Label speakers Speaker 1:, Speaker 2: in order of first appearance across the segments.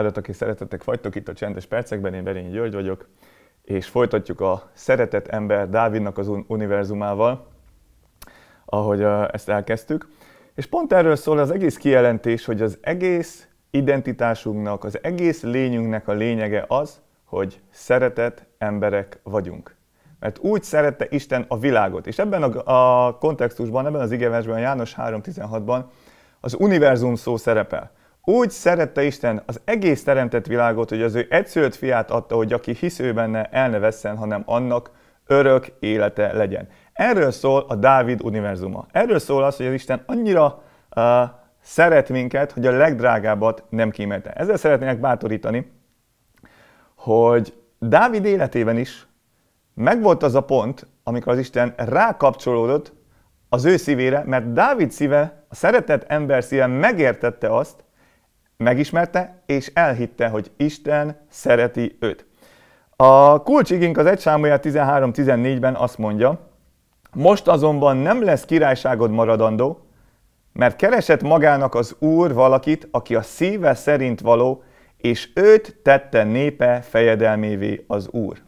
Speaker 1: Áldatok és szeretetek vagytok itt a Csendes Percekben, én Berényi György vagyok, és folytatjuk a Szeretett Ember Dávidnak az univerzumával, ahogy ezt elkezdtük. És pont erről szól az egész kijelentés, hogy az egész identitásunknak, az egész lényünknek a lényege az, hogy szeretett emberek vagyunk. Mert úgy szerette Isten a világot. És ebben a, a kontextusban, ebben az igevesben, a János 3.16-ban az univerzum szó szerepel. Úgy szerette Isten az egész teremtett világot, hogy az ő egyszülött fiát adta, hogy aki hisz ő benne, el ne vesszen, hanem annak örök élete legyen. Erről szól a Dávid univerzuma. Erről szól az, hogy az Isten annyira uh, szeret minket, hogy a legdrágábbat nem kímélte. Ezzel szeretnék bátorítani, hogy Dávid életében is megvolt az a pont, amikor az Isten rákapcsolódott az ő szívére, mert Dávid szíve, a szeretett ember szíve megértette azt, Megismerte és elhitte, hogy Isten szereti őt. A kulcsigink az 1 Sámuel 13.14-ben azt mondja, most azonban nem lesz királyságod maradandó, mert keresett magának az Úr valakit, aki a szíve szerint való, és őt tette népe fejedelmévé az Úr.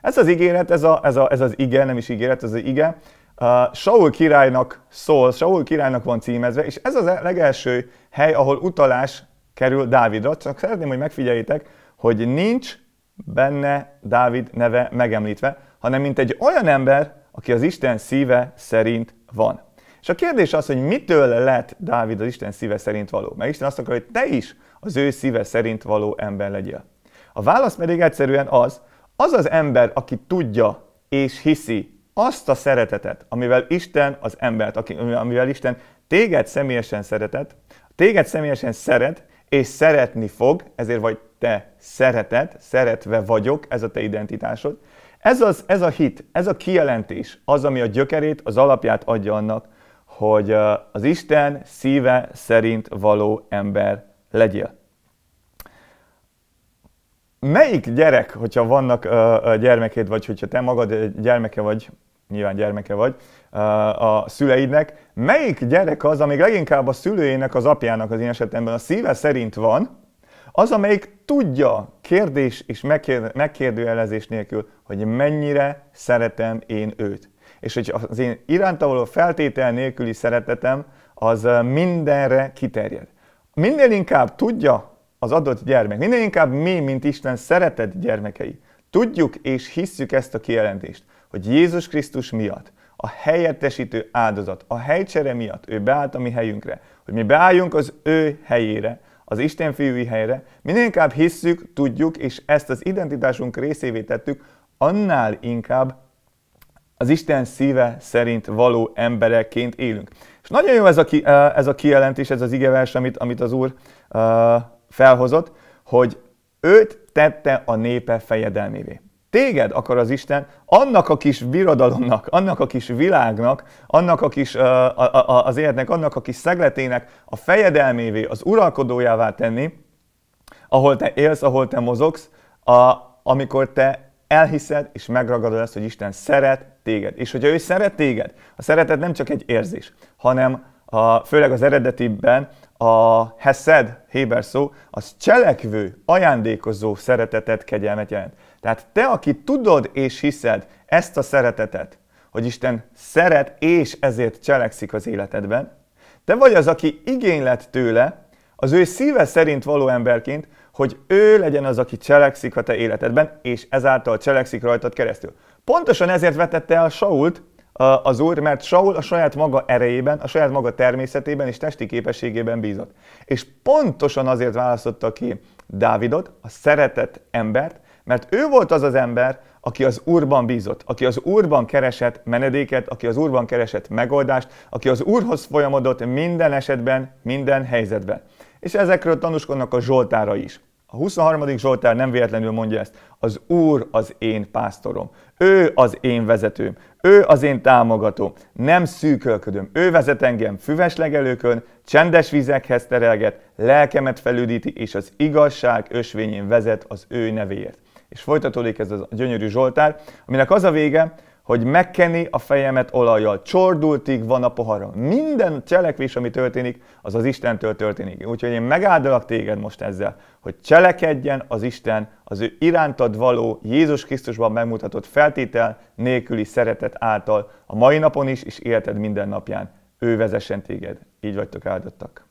Speaker 1: Ez az ígéret, ez, a, ez, a, ez az ige, nem is ígéret, ez az ige, uh, Saul királynak szól, Saul királynak van címezve, és ez az legelső hely, ahol utalás kerül Dávidra. Csak szeretném, hogy megfigyeljétek, hogy nincs benne Dávid neve megemlítve, hanem mint egy olyan ember, aki az Isten szíve szerint van. És a kérdés az, hogy mitől lett Dávid az Isten szíve szerint való? Mert Isten azt akarja, hogy te is az ő szíve szerint való ember legyél. A válasz pedig egyszerűen az, az az ember, aki tudja és hiszi azt a szeretetet, amivel Isten az embert, amivel Isten téged személyesen szeretett, téged személyesen szeret, és szeretni fog, ezért vagy te szereted, szeretve vagyok, ez a te identitásod. Ez, az, ez a hit, ez a kijelentés, az, ami a gyökerét, az alapját adja annak, hogy az Isten szíve szerint való ember legyél. Melyik gyerek, hogyha vannak gyermeked, vagy hogyha te magad gyermeke vagy nyilván gyermeke vagy, a szüleidnek, melyik gyerek az, amíg leginkább a szülőjének, az apjának az én esetemben a szíve szerint van, az, amelyik tudja kérdés és megkérdőjelezés nélkül, hogy mennyire szeretem én őt. És hogy az én iránta való feltétel nélküli szeretetem, az mindenre kiterjed. Minél inkább tudja az adott gyermek, minél inkább mi, mint Isten szeretett gyermekei, tudjuk és hisszük ezt a kijelentést, hogy Jézus Krisztus miatt, a helyettesítő áldozat, a helycsere miatt ő beállt a mi helyünkre, hogy mi beálljunk az ő helyére, az Isten fiúi helyre, minél inkább hisszük, tudjuk, és ezt az identitásunk részévé tettük, annál inkább az Isten szíve szerint való embereként élünk. És nagyon jó ez a, ki, eh, ez a kijelentés, ez az igevers, amit, amit az Úr uh, felhozott, hogy őt tette a népe fejedelmévé. Téged akar az Isten annak a kis birodalomnak, annak a kis világnak, annak a kis a, a, az életnek, annak a kis szegletének a fejedelmévé, az uralkodójává tenni, ahol te élsz, ahol te mozogsz, a, amikor te elhiszed és megragadod azt, hogy Isten szeret téged. És hogyha ő szeret téged, a szeretet nem csak egy érzés, hanem a, főleg az eredetiben, a hesed, héber szó, az cselekvő, ajándékozó szeretetet, kegyelmet jelent. Tehát te, aki tudod és hiszed ezt a szeretetet, hogy Isten szeret és ezért cselekszik az életedben, te vagy az, aki igénylet tőle, az ő szíve szerint való emberként, hogy ő legyen az, aki cselekszik a te életedben, és ezáltal cselekszik rajtad keresztül. Pontosan ezért vetette el Sault, az Úr, mert Saul a saját maga erejében, a saját maga természetében és testi képességében bízott. És pontosan azért választotta ki Dávidot, a szeretett embert, mert ő volt az az ember, aki az Úrban bízott, aki az Úrban keresett menedéket, aki az Úrban keresett megoldást, aki az Úrhoz folyamodott minden esetben, minden helyzetben. És ezekről tanúskodnak a Zsoltára is. A 23. Zsoltár nem véletlenül mondja ezt. Az Úr az én pásztorom. Ő az én vezetőm. Ő az én támogatóm. Nem szűkölködöm. Ő vezet engem füves legelőkön, csendes vizekhez terelget, lelkemet felüdíti, és az igazság ösvényén vezet az ő nevéért. És folytatódik ez a gyönyörű Zsoltár, aminek az a vége, hogy megkeni a fejemet olajjal, csordultig van a poharam. Minden cselekvés, ami történik, az az Istentől történik. Úgyhogy én megáldalak téged most ezzel, hogy cselekedjen az Isten az ő irántad való Jézus Krisztusban megmutatott feltétel nélküli szeretet által a mai napon is, és életed minden napján. Ő vezessen téged. Így vagytok áldottak.